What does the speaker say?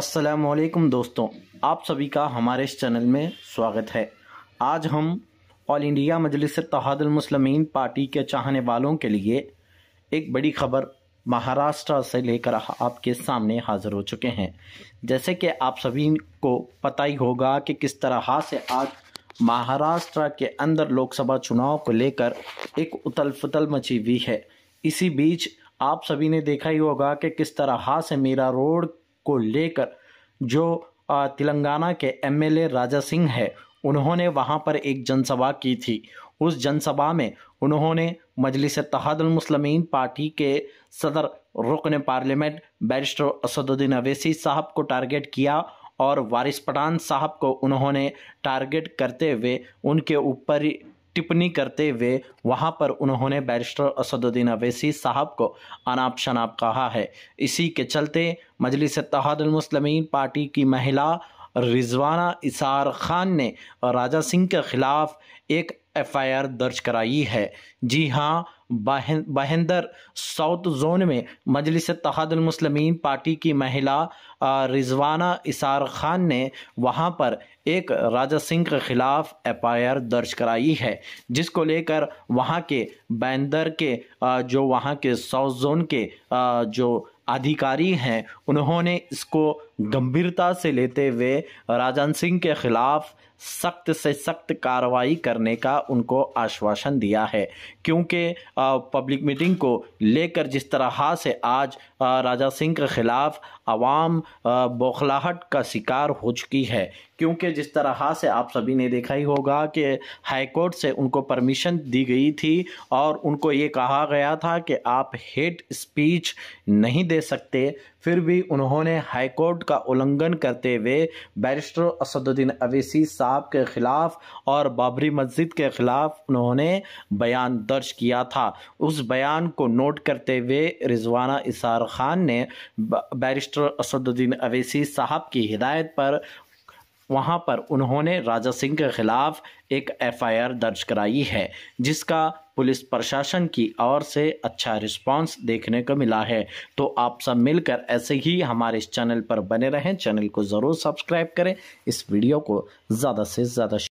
असलकम दोस्तों आप सभी का हमारे इस चैनल में स्वागत है आज हम ऑल इंडिया मजलिस तहादलमसलमिन पार्टी के चाहने वालों के लिए एक बड़ी खबर महाराष्ट्र से लेकर आपके सामने हाजिर हो चुके हैं जैसे कि आप सभी को पता ही होगा कि किस तरह से आज महाराष्ट्र के अंदर लोकसभा चुनाव को लेकर एक उतल फुतल मची हुई है इसी बीच आप सभी ने देखा ही होगा कि किस तरह से मीरा रोड को लेकर जो तेलंगाना के एमएलए राजा सिंह है उन्होंने वहां पर एक जनसभा की थी उस जनसभा में उन्होंने मजलिस तहदलमसलम पार्टी के सदर रुकन पार्लियामेंट बैरिस्टर असदुद्दीन अवैसी साहब को टारगेट किया और वारिस पठान साहब को उन्होंने टारगेट करते हुए उनके ऊपर टिप्पणी करते हुए वहां पर उन्होंने बैरिस्टर असदुद्दीन अवैसी साहब को अनाप शनाप कहा है इसी के चलते मजलिस तहादलमसलमिन पार्टी की महिला रिजवाना इसार खान ने राजा सिंह के ख़िलाफ़ एक एफआईआर दर्ज कराई है जी हाँ बहेंदर साउथ जोन में मजलिस तहादमसलमिन पार्टी की महिला रिजवाना इसार खान ने वहाँ पर एक राजा सिंह के ख़िलाफ़ एफ आई आर दर्ज कराई है जिसको लेकर वहाँ के बहेंदर के जो वहाँ के साउथ जोन के जो अधिकारी हैं उन्होंने इसको गंभीरता से लेते हुए राजन सिंह के खिलाफ सख्त से सख्त कार्रवाई करने का उनको आश्वासन दिया है क्योंकि पब्लिक मीटिंग को लेकर जिस तरह से आज राजा सिंह के ख़िलाफ़ आवाम बौखलाहट का शिकार हो चुकी है क्योंकि जिस तरह से आप सभी ने देखा ही होगा कि हाईकोर्ट से उनको परमिशन दी गई थी और उनको ये कहा गया था कि आप हेट स्पीच नहीं दे सकते फिर भी उन्होंने हाईकोर्ट का उल्लंघन करते हुए बैरिस्टर असदुद्दीन अवैसी साहब साहब के ख़िलाफ़ और बाबरी मस्जिद के ख़िलाफ़ उन्होंने बयान दर्ज किया था उस बयान को नोट करते हुए रिजवाना इसार खान ने बैरिस्टर असदुद्दीन अवैसी साहब की हिदायत पर वहाँ पर उन्होंने राजा सिंह के खिलाफ एक एफआईआर दर्ज कराई है जिसका पुलिस प्रशासन की ओर से अच्छा रिस्पांस देखने को मिला है तो आप सब मिलकर ऐसे ही हमारे इस चैनल पर बने रहें चैनल को ज़रूर सब्सक्राइब करें इस वीडियो को ज़्यादा से ज़्यादा